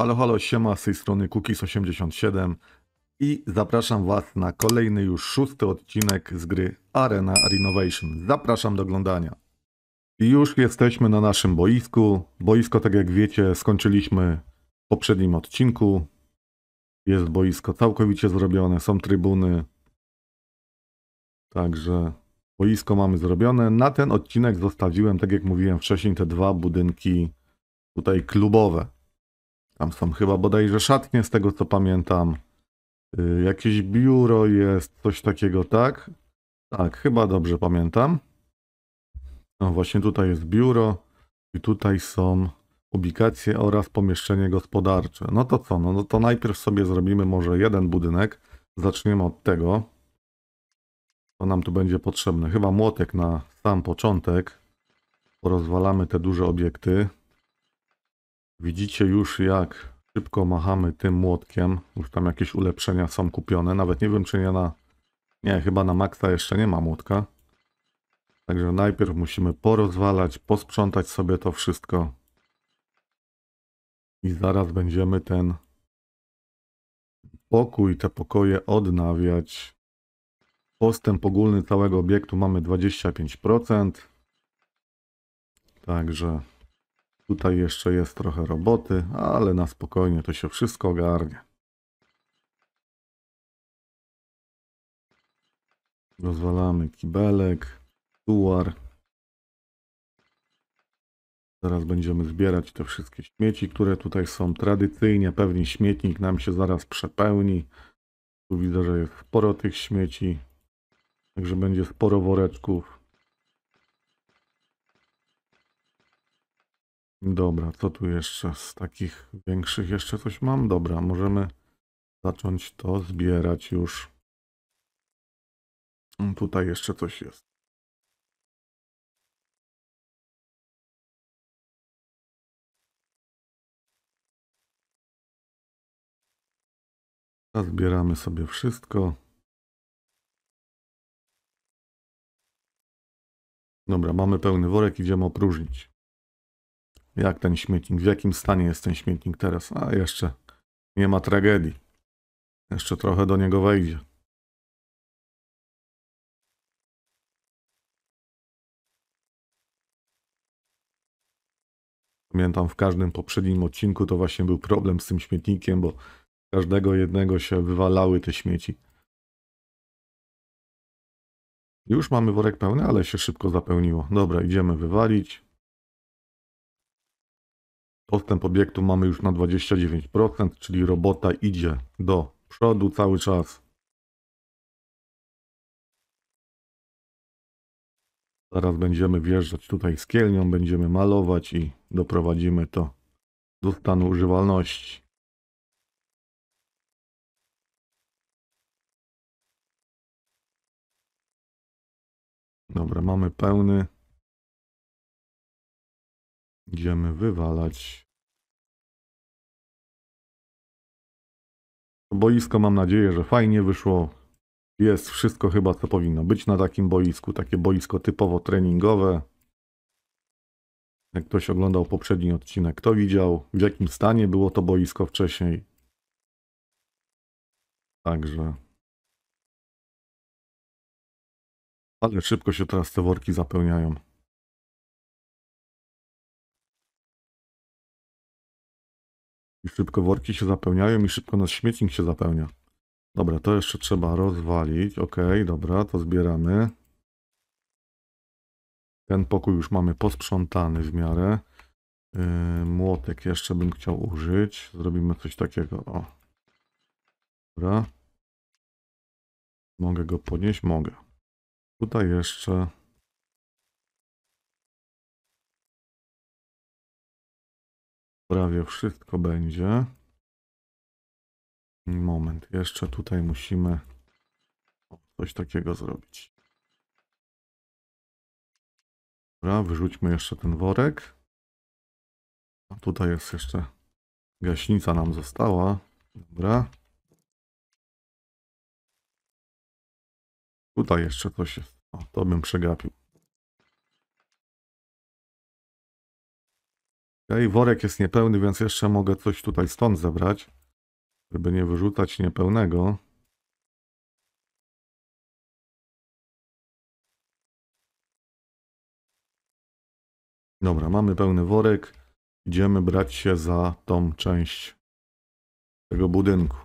Halo, halo, siema, z tej strony Cookies87 i zapraszam Was na kolejny już szósty odcinek z gry Arena Renovation. Zapraszam do oglądania. I już jesteśmy na naszym boisku. Boisko, tak jak wiecie, skończyliśmy w poprzednim odcinku. Jest boisko całkowicie zrobione, są trybuny. Także boisko mamy zrobione. Na ten odcinek zostawiłem, tak jak mówiłem wcześniej, te dwa budynki tutaj klubowe. Tam są chyba bodajże szatnie, z tego co pamiętam. Y, jakieś biuro jest, coś takiego, tak? Tak, chyba dobrze pamiętam. No właśnie tutaj jest biuro i tutaj są ubikacje oraz pomieszczenie gospodarcze. No to co, no, no to najpierw sobie zrobimy może jeden budynek. Zaczniemy od tego. To nam tu będzie potrzebne. Chyba młotek na sam początek. Porozwalamy te duże obiekty. Widzicie już jak szybko machamy tym młotkiem. Już tam jakieś ulepszenia są kupione. Nawet nie wiem czy nie na... Nie, chyba na Maxa jeszcze nie ma młotka. Także najpierw musimy porozwalać, posprzątać sobie to wszystko. I zaraz będziemy ten pokój, te pokoje odnawiać. Postęp ogólny całego obiektu mamy 25%. Także Tutaj jeszcze jest trochę roboty, ale na spokojnie to się wszystko ogarnie. Rozwalamy kibelek, tuar. Zaraz będziemy zbierać te wszystkie śmieci, które tutaj są. Tradycyjnie pewnie śmietnik nam się zaraz przepełni. Tu widzę, że jest sporo tych śmieci, także będzie sporo woreczków. Dobra, co tu jeszcze z takich większych jeszcze coś mam? Dobra, możemy zacząć to zbierać już. Mm, tutaj jeszcze coś jest. Zbieramy sobie wszystko. Dobra, mamy pełny worek, idziemy opróżnić. Jak ten śmietnik, w jakim stanie jest ten śmietnik teraz? A jeszcze nie ma tragedii. Jeszcze trochę do niego wejdzie. Pamiętam w każdym poprzednim odcinku to właśnie był problem z tym śmietnikiem, bo każdego jednego się wywalały te śmieci. Już mamy worek pełny, ale się szybko zapełniło. Dobra, idziemy wywalić. Postęp obiektu mamy już na 29%, czyli robota idzie do przodu cały czas. Zaraz będziemy wjeżdżać tutaj z kielnią, będziemy malować i doprowadzimy to do stanu używalności. Dobra, mamy pełny. Idziemy wywalać. Boisko mam nadzieję, że fajnie wyszło. Jest wszystko chyba, co powinno być na takim boisku. Takie boisko typowo treningowe. Jak ktoś oglądał poprzedni odcinek, kto widział, w jakim stanie było to boisko wcześniej. Także. Ale szybko się teraz te worki zapełniają. I szybko worki się zapełniają i szybko nasz śmietnik się zapełnia. Dobra, to jeszcze trzeba rozwalić. Ok, dobra, to zbieramy. Ten pokój już mamy posprzątany w miarę. Yy, młotek jeszcze bym chciał użyć. Zrobimy coś takiego. O. Dobra. Mogę go podnieść? Mogę. Tutaj jeszcze prawie wszystko będzie. Moment, jeszcze tutaj musimy coś takiego zrobić. Dobra, wyrzućmy jeszcze ten worek. A tutaj jest jeszcze gaśnica nam została. Dobra. Tutaj jeszcze coś jest. O, to bym przegapił. Okay, worek jest niepełny, więc jeszcze mogę coś tutaj stąd zebrać, żeby nie wyrzucać niepełnego. Dobra, mamy pełny worek. Idziemy brać się za tą część tego budynku.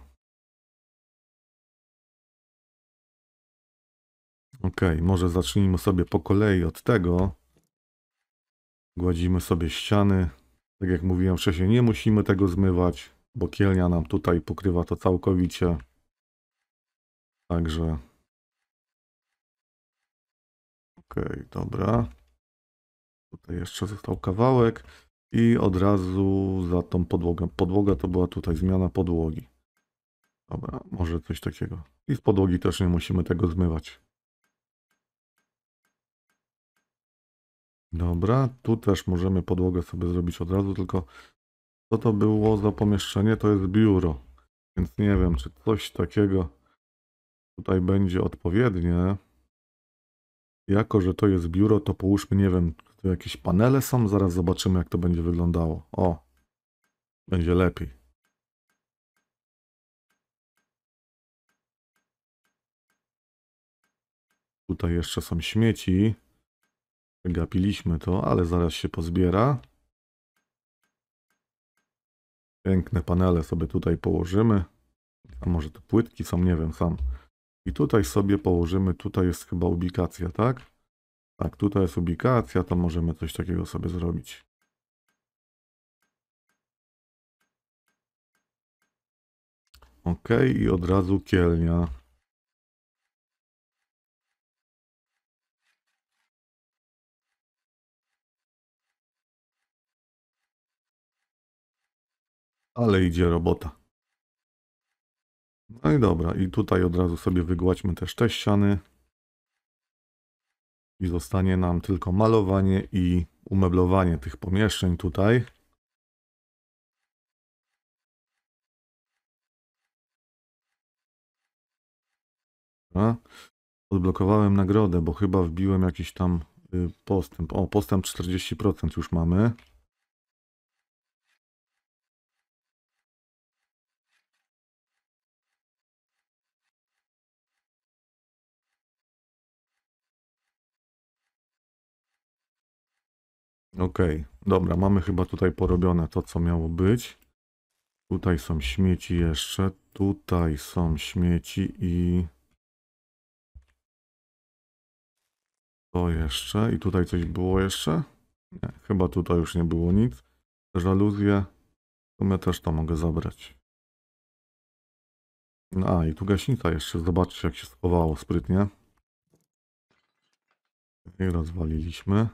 Ok, może zacznijmy sobie po kolei od tego. Gładzimy sobie ściany. Tak jak mówiłem wcześniej, nie musimy tego zmywać, bo kielnia nam tutaj pokrywa to całkowicie. Także... Okej, okay, dobra. Tutaj jeszcze został kawałek i od razu za tą podłogę. Podłoga to była tutaj zmiana podłogi. Dobra, może coś takiego. I z podłogi też nie musimy tego zmywać. Dobra, tu też możemy podłogę sobie zrobić od razu, tylko co to było za pomieszczenie? To jest biuro, więc nie wiem, czy coś takiego tutaj będzie odpowiednie. Jako, że to jest biuro, to połóżmy, nie wiem, to jakieś panele są, zaraz zobaczymy, jak to będzie wyglądało. O, będzie lepiej. Tutaj jeszcze są śmieci. Gapiliśmy to, ale zaraz się pozbiera. Piękne panele sobie tutaj położymy. A może to płytki są, nie wiem, sam. I tutaj sobie położymy, tutaj jest chyba ubikacja, tak? Tak, tutaj jest ubikacja, to możemy coś takiego sobie zrobić. Ok, i od razu kielnia. Ale idzie robota. No i dobra, i tutaj od razu sobie wygładźmy też te ściany. I zostanie nam tylko malowanie i umeblowanie tych pomieszczeń tutaj. Dobra. Odblokowałem nagrodę, bo chyba wbiłem jakiś tam y, postęp. O, postęp 40% już mamy. Okej, okay. dobra, mamy chyba tutaj porobione to, co miało być. Tutaj są śmieci jeszcze, tutaj są śmieci i... To jeszcze i tutaj coś było jeszcze? Nie, chyba tutaj już nie było nic. Żaluzje, to ja też to mogę zabrać. No, a, i tu gaśnica jeszcze, zobaczcie jak się schowało sprytnie. I rozwaliliśmy.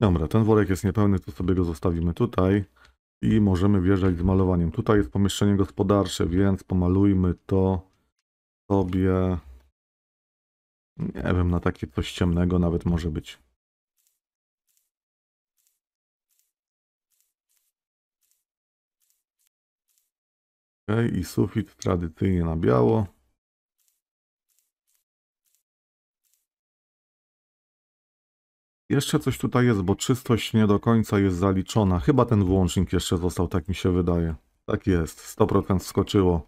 Dobra, ten worek jest niepełny, to sobie go zostawimy tutaj. I możemy wjeżdżać z malowaniem. Tutaj jest pomieszczenie gospodarcze, więc pomalujmy to sobie... Nie wiem, na takie coś ciemnego nawet może być. Okay, I sufit tradycyjnie na biało. Jeszcze coś tutaj jest, bo czystość nie do końca jest zaliczona. Chyba ten włącznik jeszcze został, tak mi się wydaje. Tak jest, 100% skoczyło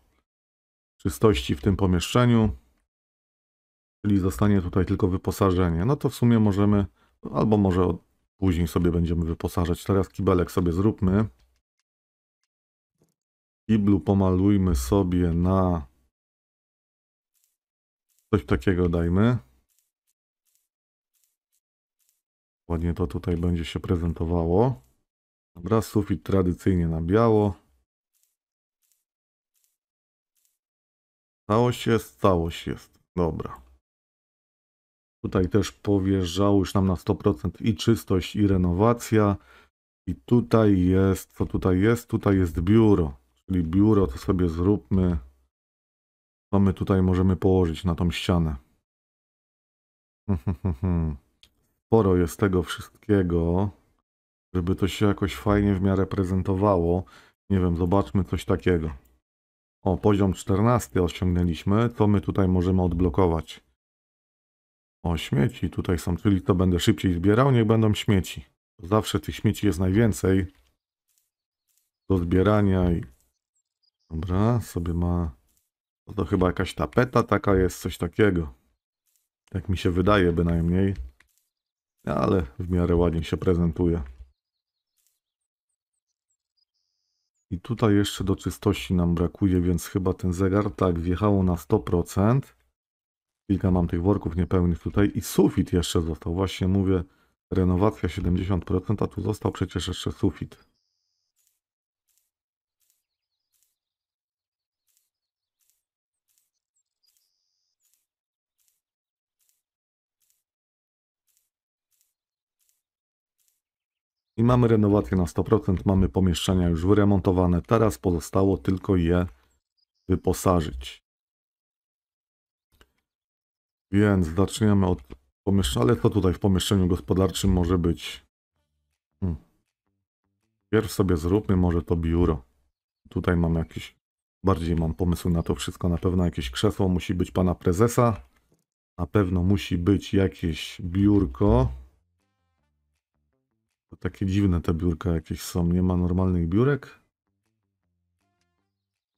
czystości w tym pomieszczeniu. Czyli zostanie tutaj tylko wyposażenie. No to w sumie możemy, albo może później sobie będziemy wyposażać. Teraz kibelek sobie zróbmy. Kiblu pomalujmy sobie na coś takiego dajmy. Ładnie to tutaj będzie się prezentowało. Dobra, sufit tradycyjnie na biało. Całość jest, całość jest. Dobra. Tutaj też powierzało już nam na 100% i czystość, i renowacja. I tutaj jest, co tutaj jest? Tutaj jest biuro. Czyli biuro to sobie zróbmy, co my tutaj możemy położyć na tą ścianę. sporo jest tego wszystkiego, żeby to się jakoś fajnie w miarę prezentowało. Nie wiem, zobaczmy coś takiego. O, poziom 14 osiągnęliśmy, to my tutaj możemy odblokować. O, śmieci tutaj są, czyli to będę szybciej zbierał, niech będą śmieci. Zawsze tych śmieci jest najwięcej do zbierania i... Dobra, sobie ma... To, no to chyba jakaś tapeta taka jest, coś takiego. Tak mi się wydaje bynajmniej ale w miarę ładnie się prezentuje. I tutaj jeszcze do czystości nam brakuje, więc chyba ten zegar tak wjechało na 100%. Kilka mam tych worków niepełnych tutaj i sufit jeszcze został. Właśnie mówię, renowacja 70%, a tu został przecież jeszcze sufit. i mamy renowację na 100%, mamy pomieszczenia już wyremontowane, teraz pozostało tylko je wyposażyć. Więc zaczniemy od pomieszczenia, ale co tutaj w pomieszczeniu gospodarczym może być? Hmm. Pierw sobie zróbmy może to biuro. Tutaj mam jakiś, bardziej mam pomysł na to wszystko, na pewno jakieś krzesło musi być pana prezesa, na pewno musi być jakieś biurko. To takie dziwne te biurka jakieś są. Nie ma normalnych biurek?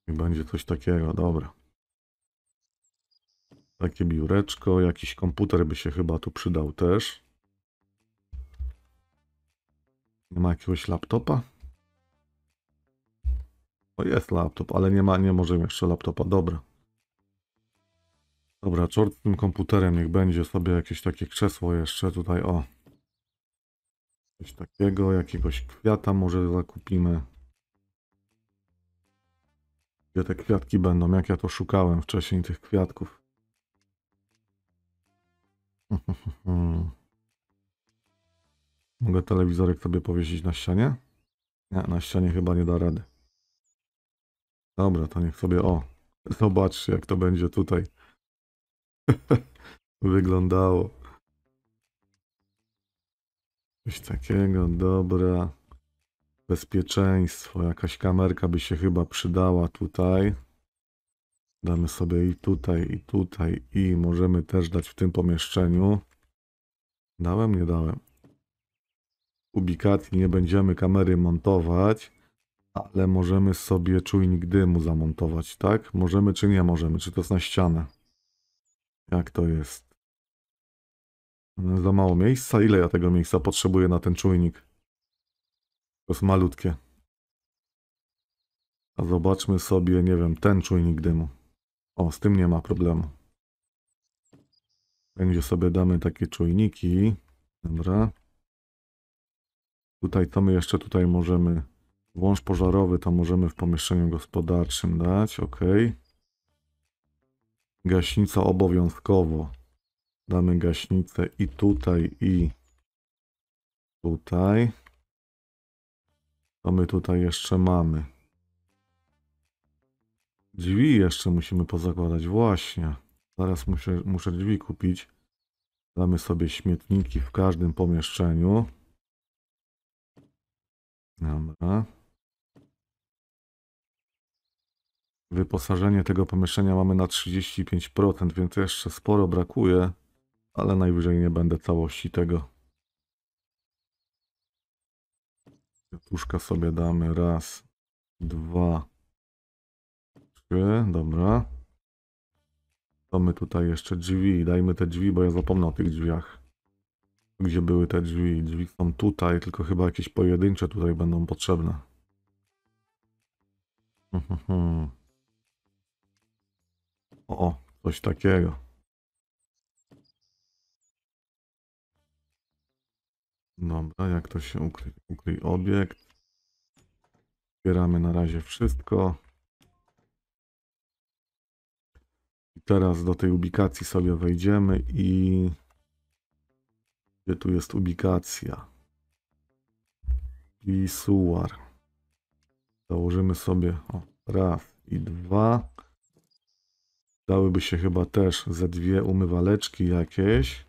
I będzie coś takiego, dobra. Takie biureczko, jakiś komputer by się chyba tu przydał też. Nie ma jakiegoś laptopa? O, jest laptop, ale nie ma, nie możemy jeszcze laptopa, dobra. Dobra, czort z tym komputerem, niech będzie sobie jakieś takie krzesło jeszcze tutaj, o. Coś takiego, jakiegoś kwiata może zakupimy. Gdzie te kwiatki będą? Jak ja to szukałem wcześniej tych kwiatków. Mogę telewizorek sobie powiesić na ścianie? Nie, na ścianie chyba nie da rady. Dobra, to niech sobie, o, zobacz jak to będzie tutaj wyglądało. Coś takiego, dobra. Bezpieczeństwo, jakaś kamerka by się chyba przydała tutaj. Damy sobie i tutaj, i tutaj, i możemy też dać w tym pomieszczeniu. Dałem, nie dałem. Ubikacji nie będziemy kamery montować, ale możemy sobie czujnik dymu zamontować, tak? Możemy czy nie możemy? Czy to jest na ścianę? Jak to jest? Za mało miejsca. Ile ja tego miejsca potrzebuję na ten czujnik? To jest malutkie. A zobaczmy sobie, nie wiem, ten czujnik dymu. O, z tym nie ma problemu. Będzie sobie damy takie czujniki. Dobra. Tutaj, to my jeszcze tutaj możemy... Wąż pożarowy to możemy w pomieszczeniu gospodarczym dać, ok. Gaśnica obowiązkowo. Damy gaśnicę i tutaj, i tutaj. To my tutaj jeszcze mamy. Drzwi jeszcze musimy pozakładać. Właśnie. Zaraz muszę, muszę drzwi kupić. Damy sobie śmietniki w każdym pomieszczeniu. Dobra. Wyposażenie tego pomieszczenia mamy na 35%, więc jeszcze sporo brakuje ale najwyżej nie będę całości tego. Tuszka sobie damy raz, dwa, trzy, dobra. To my tutaj jeszcze drzwi, dajmy te drzwi, bo ja zapomnę o tych drzwiach. Gdzie były te drzwi? Drzwi są tutaj, tylko chyba jakieś pojedyncze tutaj będą potrzebne. Hmm, hmm, hmm. o coś takiego. Dobra, jak to się ukry Ukryj obiekt. Zbieramy na razie wszystko. I teraz do tej ubikacji sobie wejdziemy i... Gdzie tu jest ubikacja? I suar. Założymy sobie o, raz i dwa. Dałyby się chyba też ze dwie umywaleczki jakieś.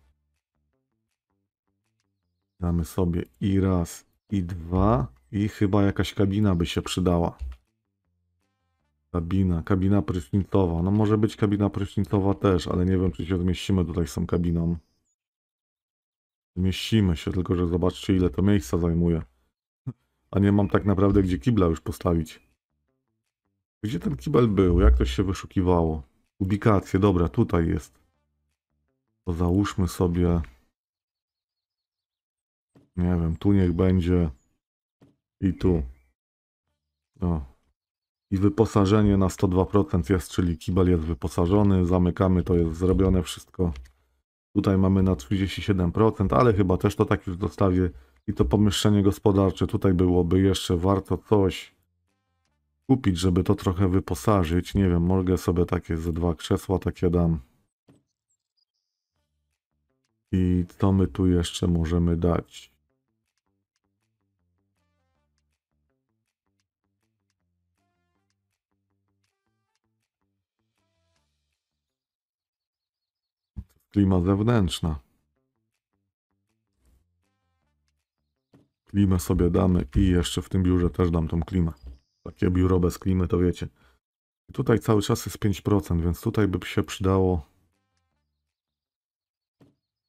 Damy sobie i raz, i dwa. I chyba jakaś kabina by się przydała. Kabina, kabina prysznicowa. No może być kabina prysznicowa też, ale nie wiem, czy się zmieścimy tutaj z tą kabiną. Zmieścimy się, tylko że zobaczcie, ile to miejsca zajmuje. A nie mam tak naprawdę gdzie kibla już postawić. Gdzie ten kibel był? Jak to się wyszukiwało? Ubikacje, dobra, tutaj jest. To załóżmy sobie nie wiem, tu niech będzie i tu. O. I wyposażenie na 102% jest, czyli kibel jest wyposażony, zamykamy, to jest zrobione wszystko. Tutaj mamy na 37%, ale chyba też to tak już dostawię. I to pomieszczenie gospodarcze, tutaj byłoby jeszcze warto coś kupić, żeby to trochę wyposażyć. Nie wiem, mogę sobie takie ze dwa krzesła takie dam. I co my tu jeszcze możemy dać? Klima zewnętrzna. Klimę sobie damy i jeszcze w tym biurze też dam tą klimę. Takie biuro bez klimy to wiecie. I tutaj cały czas jest 5%, więc tutaj by się przydało...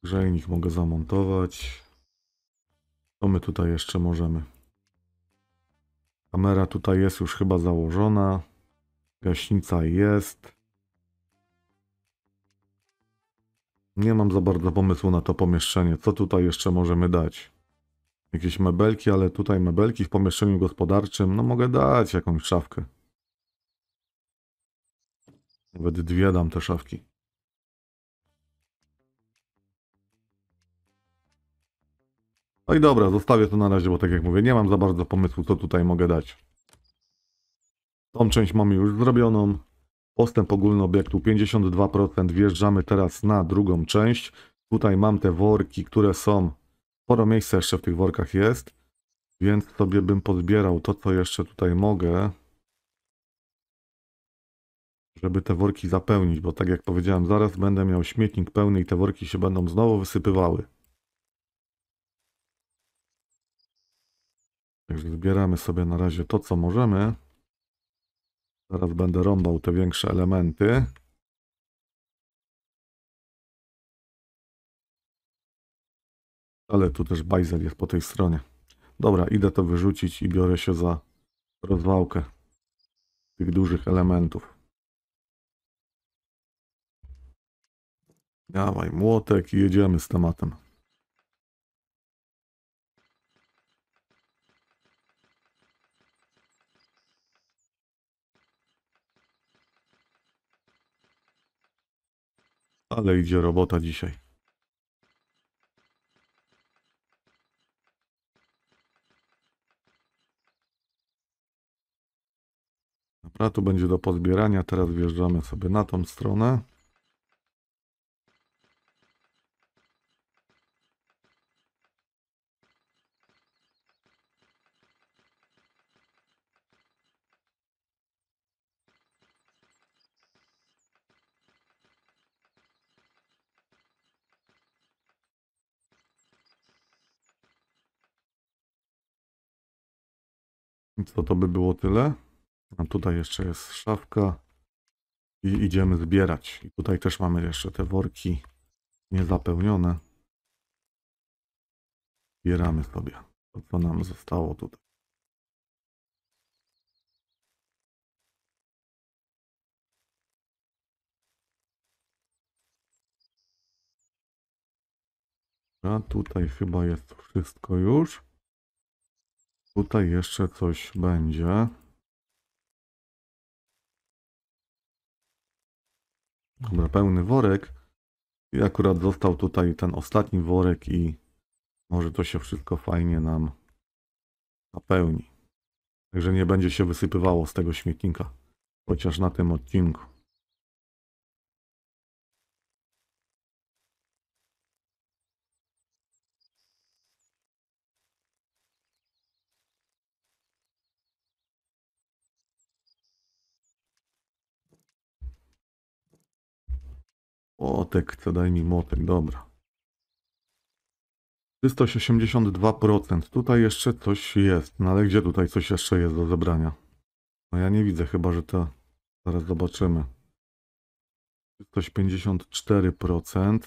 Grzejnik mogę zamontować. To my tutaj jeszcze możemy. Kamera tutaj jest już chyba założona. Gaśnica jest. Nie mam za bardzo pomysłu na to pomieszczenie. Co tutaj jeszcze możemy dać? Jakieś mebelki, ale tutaj mebelki w pomieszczeniu gospodarczym, no mogę dać jakąś szafkę. Nawet dwie dam te szafki. No i dobra, zostawię to na razie, bo tak jak mówię, nie mam za bardzo pomysłu, co tutaj mogę dać. Tą część mamy już zrobioną. Postęp ogólny obiektu 52%. Wjeżdżamy teraz na drugą część. Tutaj mam te worki, które są... Sporo miejsca jeszcze w tych workach jest. Więc sobie bym pozbierał to, co jeszcze tutaj mogę. Żeby te worki zapełnić, bo tak jak powiedziałem, zaraz będę miał śmietnik pełny i te worki się będą znowu wysypywały. Także zbieramy sobie na razie to, co możemy. Zaraz będę rąbał te większe elementy. Ale tu też bajzel jest po tej stronie. Dobra, idę to wyrzucić i biorę się za rozwałkę tych dużych elementów. Dawaj, młotek i jedziemy z tematem. Ale idzie robota dzisiaj. Dobra, będzie do pozbierania. Teraz wjeżdżamy sobie na tą stronę. Co no to by było tyle? A tutaj jeszcze jest szafka i idziemy zbierać. I tutaj też mamy jeszcze te worki niezapełnione. Zbieramy sobie to, co nam zostało tutaj. A tutaj chyba jest wszystko już. Tutaj jeszcze coś będzie. Dobra, pełny worek. I akurat został tutaj ten ostatni worek i może to się wszystko fajnie nam napełni. Także nie będzie się wysypywało z tego śmietnika. Chociaż na tym odcinku. Młotek, co daj mi młotek, dobra. 382%. Tutaj jeszcze coś jest, no ale gdzie tutaj coś jeszcze jest do zebrania? No ja nie widzę, chyba że to zaraz zobaczymy. 354%.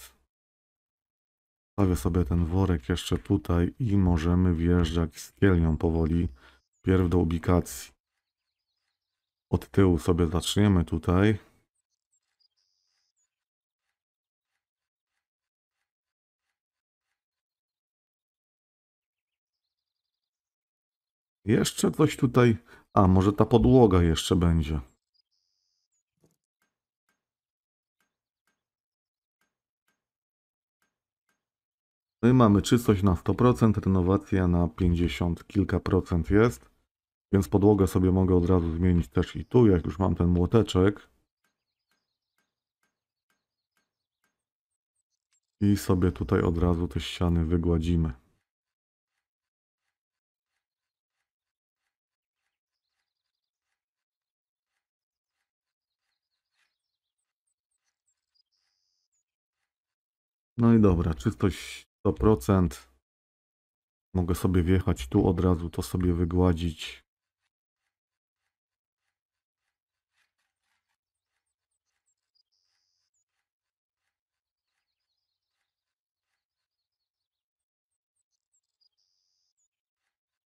Stawię sobie ten worek jeszcze tutaj i możemy wjeżdżać z kielnią powoli. Pierw do ubikacji. Od tyłu sobie zaczniemy tutaj. Jeszcze coś tutaj... A, może ta podłoga jeszcze będzie. My no mamy czystość na 100%, renowacja na 50 kilka procent jest, więc podłogę sobie mogę od razu zmienić też i tu, jak już mam ten młoteczek. I sobie tutaj od razu te ściany wygładzimy. No i dobra, czystość 100%. Mogę sobie wjechać tu od razu, to sobie wygładzić.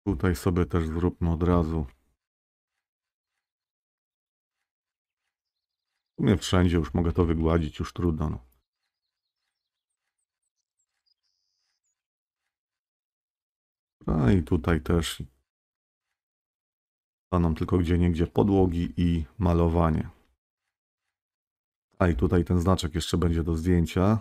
Tutaj sobie też zróbmy od razu. W sumie wszędzie już mogę to wygładzić, już trudno. No. A i tutaj też nam tylko gdzie niegdzie podłogi i malowanie. A i tutaj ten znaczek jeszcze będzie do zdjęcia.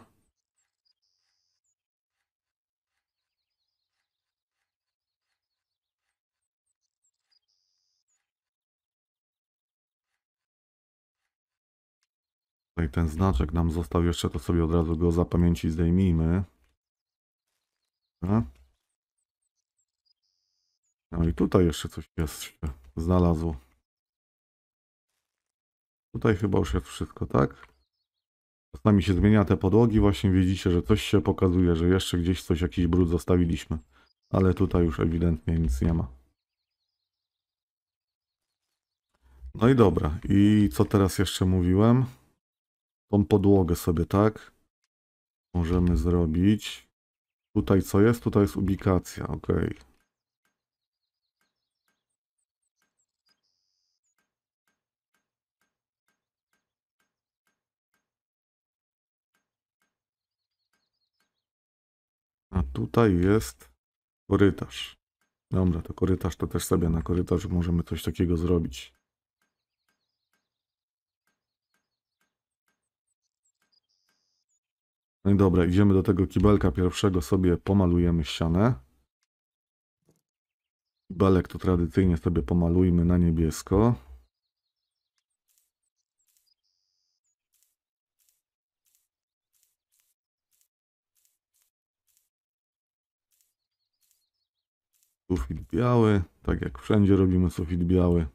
Tutaj ten znaczek nam został jeszcze, to sobie od razu go zapamięci zdejmijmy. Tak. No i tutaj jeszcze coś jest się znalazło. Tutaj chyba już jest wszystko, tak? Czasami się zmienia te podłogi, właśnie widzicie, że coś się pokazuje, że jeszcze gdzieś coś, jakiś brud zostawiliśmy. Ale tutaj już ewidentnie nic nie ma. No i dobra, i co teraz jeszcze mówiłem? Tą podłogę sobie, tak? Możemy zrobić. Tutaj co jest? Tutaj jest ubikacja, ok. A tutaj jest korytarz. Dobra, to korytarz to też sobie na korytarzu możemy coś takiego zrobić. No i dobra, idziemy do tego kibelka pierwszego, sobie pomalujemy ścianę. Kibelek to tradycyjnie sobie pomalujmy na niebiesko. Sufit biały, tak jak wszędzie robimy sufit biały.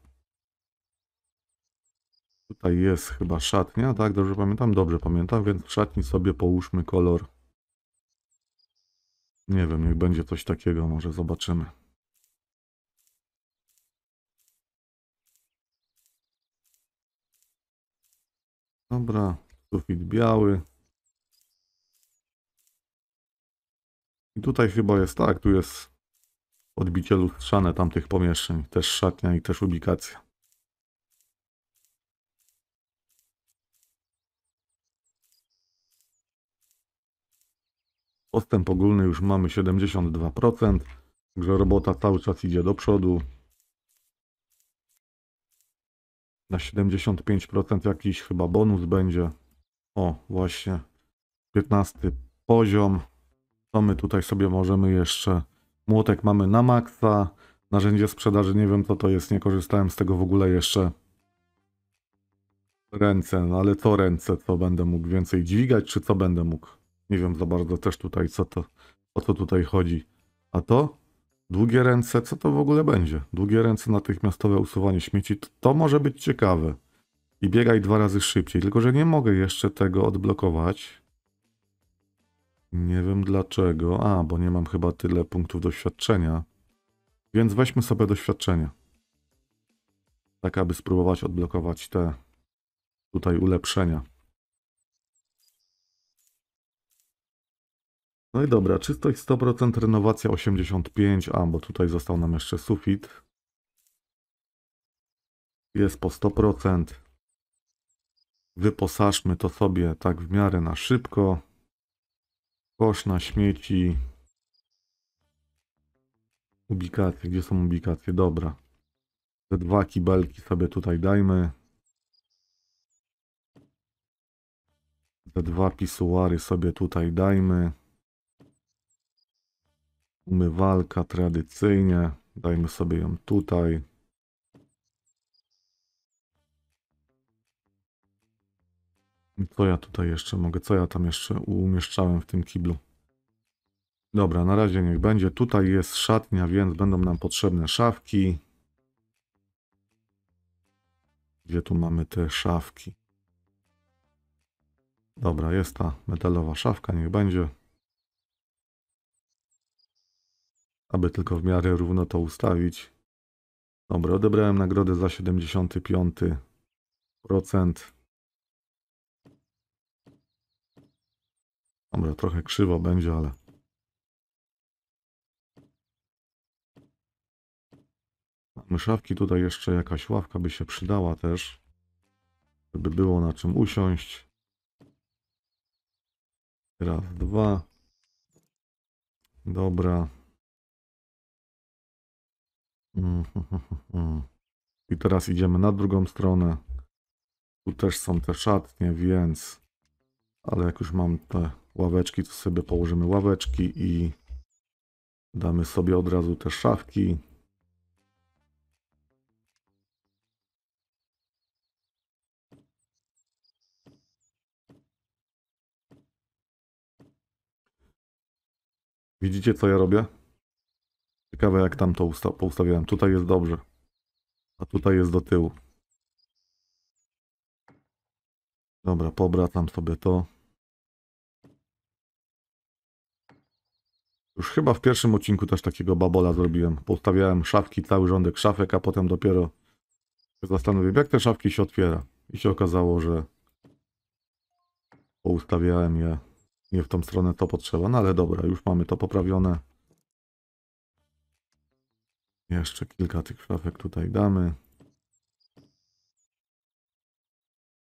Tutaj jest chyba szatnia, tak? Dobrze pamiętam? Dobrze pamiętam, więc w szatni sobie połóżmy kolor. Nie wiem, niech będzie coś takiego, może zobaczymy. Dobra, sufit biały. I tutaj chyba jest tak, tu jest odbicie lustrzane tamtych pomieszczeń, też szatnia i też ubikacja. Postęp ogólny już mamy 72%, także robota cały czas idzie do przodu. Na 75% jakiś chyba bonus będzie. O, właśnie. 15 poziom. Co my tutaj sobie możemy jeszcze Młotek mamy na maksa. Narzędzie sprzedaży, nie wiem co to jest, nie korzystałem z tego w ogóle jeszcze. Ręce, no ale co ręce, co będę mógł więcej dźwigać, czy co będę mógł? Nie wiem za bardzo też tutaj, co to, o co tutaj chodzi. A to? Długie ręce, co to w ogóle będzie? Długie ręce, natychmiastowe usuwanie śmieci, to, to może być ciekawe. I biegaj dwa razy szybciej, tylko że nie mogę jeszcze tego odblokować. Nie wiem dlaczego. A, bo nie mam chyba tyle punktów doświadczenia. Więc weźmy sobie doświadczenie. Tak, aby spróbować odblokować te tutaj ulepszenia. No i dobra, czystość 100%, renowacja 85, a bo tutaj został nam jeszcze sufit. Jest po 100%. Wyposażmy to sobie tak w miarę na szybko. Kosz na śmieci. Ubikacje, gdzie są ubikacje? Dobra. Te dwa kibelki sobie tutaj dajmy. Te dwa pisuary sobie tutaj dajmy. Umywalka tradycyjnie. Dajmy sobie ją tutaj. Co ja tutaj jeszcze mogę? Co ja tam jeszcze umieszczałem w tym kiblu? Dobra, na razie niech będzie. Tutaj jest szatnia, więc będą nam potrzebne szafki. Gdzie tu mamy te szafki? Dobra, jest ta metalowa szafka, niech będzie. Aby tylko w miarę równo to ustawić. Dobra, odebrałem nagrodę za 75%. Dobra, trochę krzywo będzie, ale... Mamy szafki, tutaj jeszcze jakaś ławka by się przydała też, żeby było na czym usiąść. Raz, dwa. Dobra. I teraz idziemy na drugą stronę. Tu też są te szatnie, więc... Ale jak już mam te Ławeczki, to sobie położymy ławeczki i damy sobie od razu te szafki. Widzicie, co ja robię? Ciekawe, jak tam to usta poustawiałem. Tutaj jest dobrze, a tutaj jest do tyłu. Dobra, pobracam sobie to. Już chyba w pierwszym odcinku też takiego babola zrobiłem. Postawiałem szafki, cały rządek szafek, a potem dopiero zastanowiłem, jak te szafki się otwiera. I się okazało, że poustawiałem je nie w tą stronę to potrzeba, no ale dobra, już mamy to poprawione. Jeszcze kilka tych szafek tutaj damy.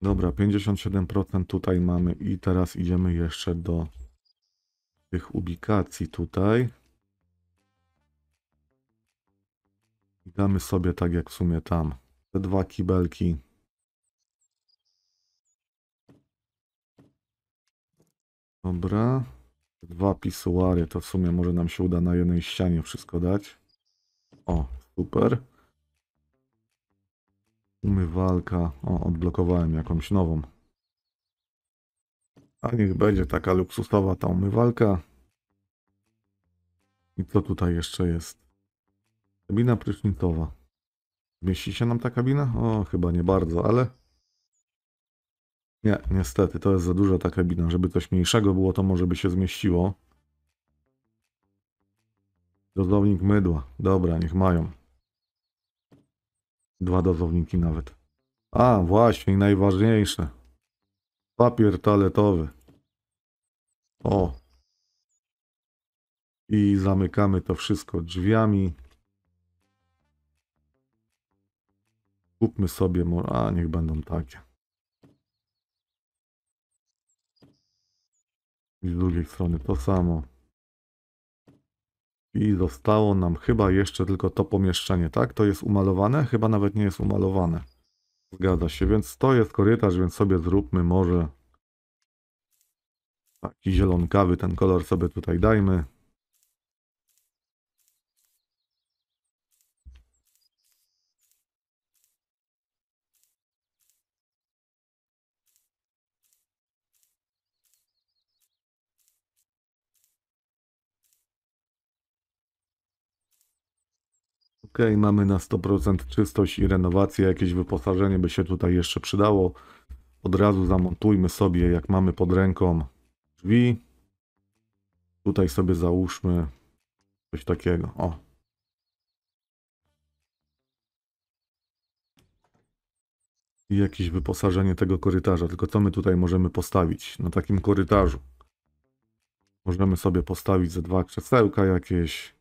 Dobra, 57% tutaj mamy i teraz idziemy jeszcze do tych ubikacji tutaj. I damy sobie tak jak w sumie tam. Te dwa kibelki. Dobra. Dwa pisuary, to w sumie może nam się uda na jednej ścianie wszystko dać. O, super. Umywalka. O, odblokowałem jakąś nową. A niech będzie taka luksusowa ta umywalka. I co tutaj jeszcze jest? Kabina prysznicowa. Mieści się nam ta kabina? O, chyba nie bardzo, ale... Nie, niestety, to jest za duża ta kabina. Żeby coś mniejszego było, to może by się zmieściło. Dozownik mydła. Dobra, niech mają. Dwa dozowniki nawet. A, właśnie, najważniejsze. Papier toaletowy. O. I zamykamy to wszystko drzwiami. Kupmy sobie, a niech będą takie. I z drugiej strony to samo. I zostało nam chyba jeszcze tylko to pomieszczenie, tak? To jest umalowane? Chyba nawet nie jest umalowane. Zgadza się, więc to jest korytarz, więc sobie zróbmy może taki zielonkawy ten kolor sobie tutaj dajmy. ok, mamy na 100% czystość i renowację, jakieś wyposażenie by się tutaj jeszcze przydało. Od razu zamontujmy sobie, jak mamy pod ręką drzwi. Tutaj sobie załóżmy coś takiego. O. I jakieś wyposażenie tego korytarza. Tylko co my tutaj możemy postawić na takim korytarzu? Możemy sobie postawić ze dwa krzesełka jakieś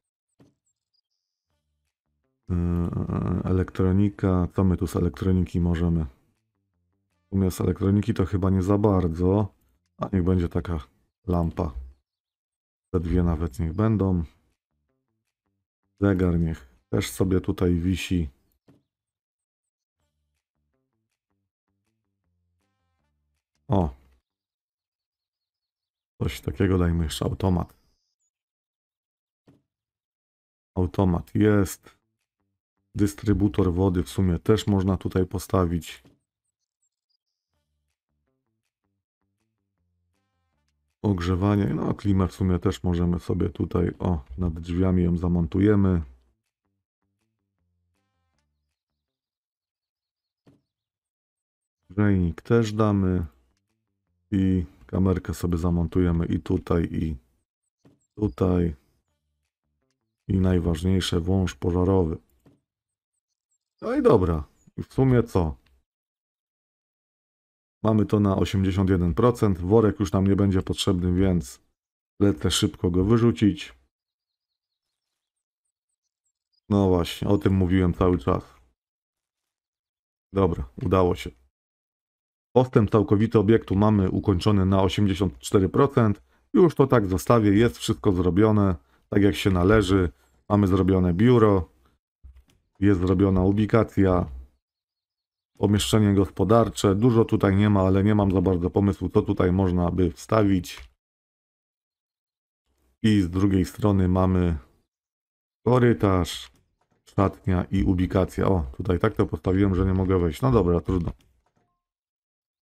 E, e, elektronika, co my tu z elektroniki możemy? Natomiast elektroniki to chyba nie za bardzo. A niech będzie taka lampa. Te dwie nawet niech będą. Zegar niech też sobie tutaj wisi. O. Coś takiego dajmy jeszcze automat. Automat jest. Dystrybutor wody w sumie też można tutaj postawić. Ogrzewanie, no klimę w sumie też możemy sobie tutaj, o, nad drzwiami ją zamontujemy. Grzejnik też damy i kamerkę sobie zamontujemy i tutaj, i tutaj. I najważniejsze, wąż pożarowy. No i dobra. I w sumie co? Mamy to na 81%. Worek już nam nie będzie potrzebny, więc lecę szybko go wyrzucić. No właśnie, o tym mówiłem cały czas. Dobra, udało się. Postęp całkowity obiektu mamy ukończony na 84%. Już to tak zostawię, jest wszystko zrobione, tak jak się należy. Mamy zrobione biuro, jest zrobiona ubikacja, pomieszczenie gospodarcze. Dużo tutaj nie ma, ale nie mam za bardzo pomysłu, co tutaj można by wstawić. I z drugiej strony mamy korytarz, szatnia i ubikacja. O, tutaj tak to postawiłem, że nie mogę wejść. No dobra, trudno.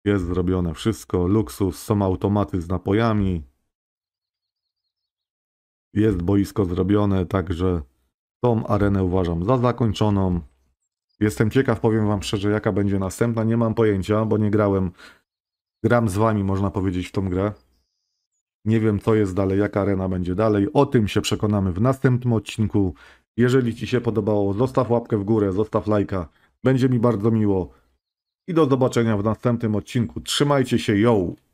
Jest zrobione wszystko. Luksus, są automaty z napojami. Jest boisko zrobione, także Tą arenę uważam za zakończoną. Jestem ciekaw, powiem wam szczerze, jaka będzie następna. Nie mam pojęcia, bo nie grałem. Gram z wami, można powiedzieć, w tą grę. Nie wiem, co jest dalej, jaka arena będzie dalej. O tym się przekonamy w następnym odcinku. Jeżeli ci się podobało, zostaw łapkę w górę, zostaw lajka. Będzie mi bardzo miło. I do zobaczenia w następnym odcinku. Trzymajcie się, yo!